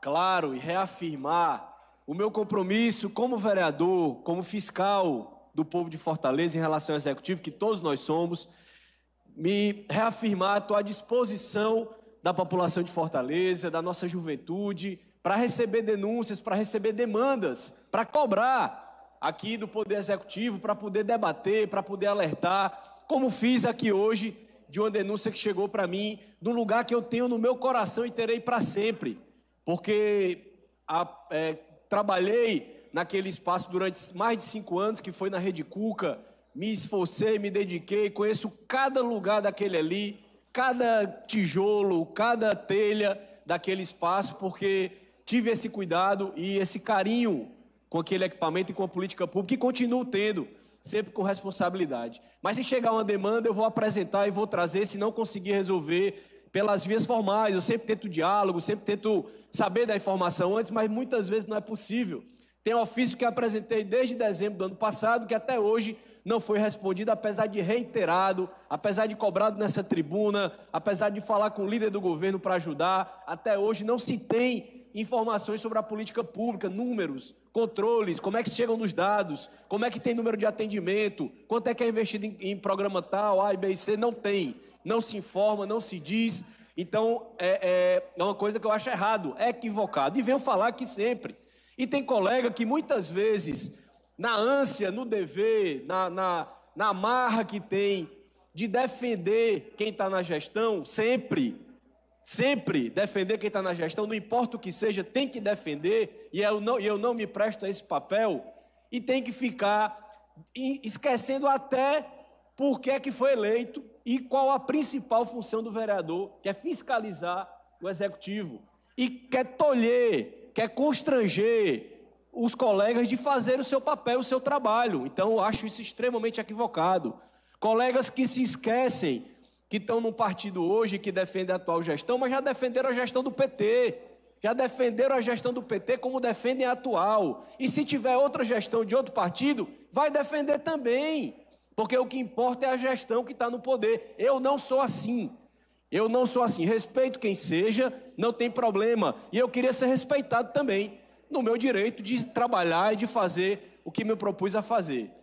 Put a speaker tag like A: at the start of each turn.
A: claro e reafirmar o meu compromisso como vereador, como fiscal do povo de Fortaleza em relação ao executivo, que todos nós somos, me reafirmar, estou à disposição da população de Fortaleza, da nossa juventude, para receber denúncias, para receber demandas, para cobrar aqui do Poder Executivo, para poder debater, para poder alertar, como fiz aqui hoje de uma denúncia que chegou para mim, de um lugar que eu tenho no meu coração e terei para sempre porque a, é, trabalhei naquele espaço durante mais de cinco anos, que foi na Rede Cuca, me esforcei, me dediquei, conheço cada lugar daquele ali, cada tijolo, cada telha daquele espaço, porque tive esse cuidado e esse carinho com aquele equipamento e com a política pública, e continuo tendo, sempre com responsabilidade. Mas se chegar uma demanda, eu vou apresentar e vou trazer, se não conseguir resolver, pelas vias formais. Eu sempre tento diálogo, sempre tento saber da informação antes, mas muitas vezes não é possível. Tem um ofício que apresentei desde dezembro do ano passado, que até hoje não foi respondido, apesar de reiterado, apesar de cobrado nessa tribuna, apesar de falar com o líder do governo para ajudar, até hoje não se tem informações sobre a política pública, números, controles, como é que chegam nos dados, como é que tem número de atendimento, quanto é que é investido em, em programa tal, A, B e C, não tem não se informa, não se diz. Então, é, é, é uma coisa que eu acho errado, é equivocado. E venho falar aqui sempre. E tem colega que muitas vezes, na ânsia, no dever, na, na, na marra que tem de defender quem está na gestão, sempre, sempre defender quem está na gestão, não importa o que seja, tem que defender, e eu não, eu não me presto a esse papel, e tem que ficar esquecendo até por que é que foi eleito e qual a principal função do vereador, que é fiscalizar o executivo e quer tolher, quer constranger os colegas de fazer o seu papel, o seu trabalho. Então, acho isso extremamente equivocado. Colegas que se esquecem que estão num partido hoje que defende a atual gestão, mas já defenderam a gestão do PT. Já defenderam a gestão do PT como defendem a atual. E se tiver outra gestão de outro partido, vai defender também porque o que importa é a gestão que está no poder. Eu não sou assim. Eu não sou assim. Respeito quem seja, não tem problema. E eu queria ser respeitado também no meu direito de trabalhar e de fazer o que me propus a fazer.